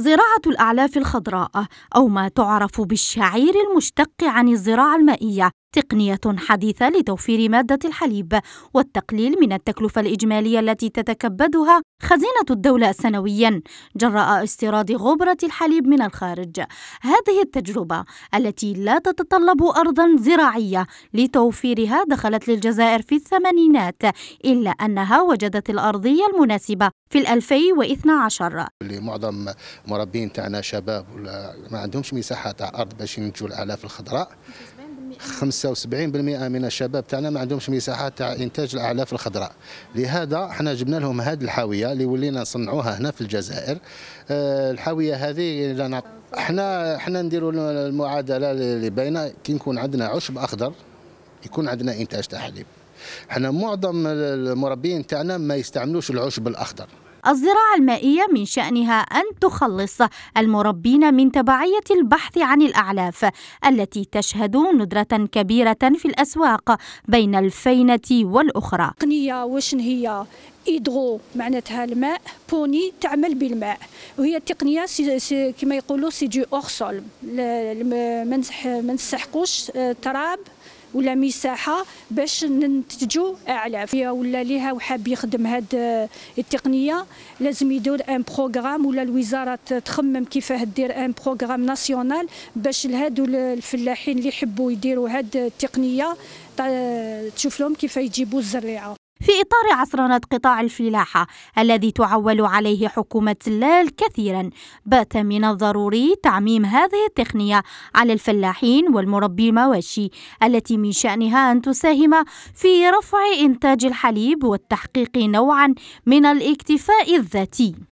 زراعة الأعلاف الخضراء أو ما تعرف بالشعير المشتق عن الزراعة المائية تقنية حديثة لتوفير مادة الحليب والتقليل من التكلفة الإجمالية التي تتكبدها خزينة الدولة سنويا جراء استيراد غبرة الحليب من الخارج. هذه التجربة التي لا تتطلب أرضا زراعية لتوفيرها دخلت للجزائر في الثمانينات إلا أنها وجدت الأرضية المناسبة في 2012 اللي معظم مربين تاعنا شباب ولا ما عندهمش مساحة تاع أرض باش ينتجوا الأعلاف الخضراء 75% من الشباب تاعنا ما عندهمش مساحات تاع انتاج الاعلاف الخضراء لهذا احنا جبنا لهم هذه الحاويه اللي ولينا نصنعوها هنا في الجزائر آه، الحاويه هذه احنا احنا نديروا المعادله اللي باينه كي نكون عندنا عشب اخضر يكون عندنا انتاج تاع حليب احنا معظم المربين تاعنا ما يستعملوش العشب الاخضر الزراعة المائية من شأنها أن تخلص المربين من تبعية البحث عن الأعلاف التي تشهد ندرة كبيرة في الأسواق بين الفينة والأخرى التقنية وشن هي إيدغو معناتها الماء بوني تعمل بالماء وهي التقنية سي سي كما يقولوا سي دي أورسول ما نسحقوش آه، تراب ولا مساحه باش ننتجو اعلاف ولا ليها وحاب يخدم هاد التقنيه لازم يدور ان بروغرام ولا الوزاره تخمم كيفاه دير ان بروغرام ناسيونال باش لهادو الفلاحين اللي يحبوا يديروا هاد التقنيه تشوف لهم كيف يجيبوا الزريعه في إطار عصرنة قطاع الفلاحة الذي تعول عليه حكومة تلال كثيرا بات من الضروري تعميم هذه التقنية على الفلاحين والمربي المواشي التي من شأنها أن تساهم في رفع إنتاج الحليب والتحقيق نوعا من الاكتفاء الذاتي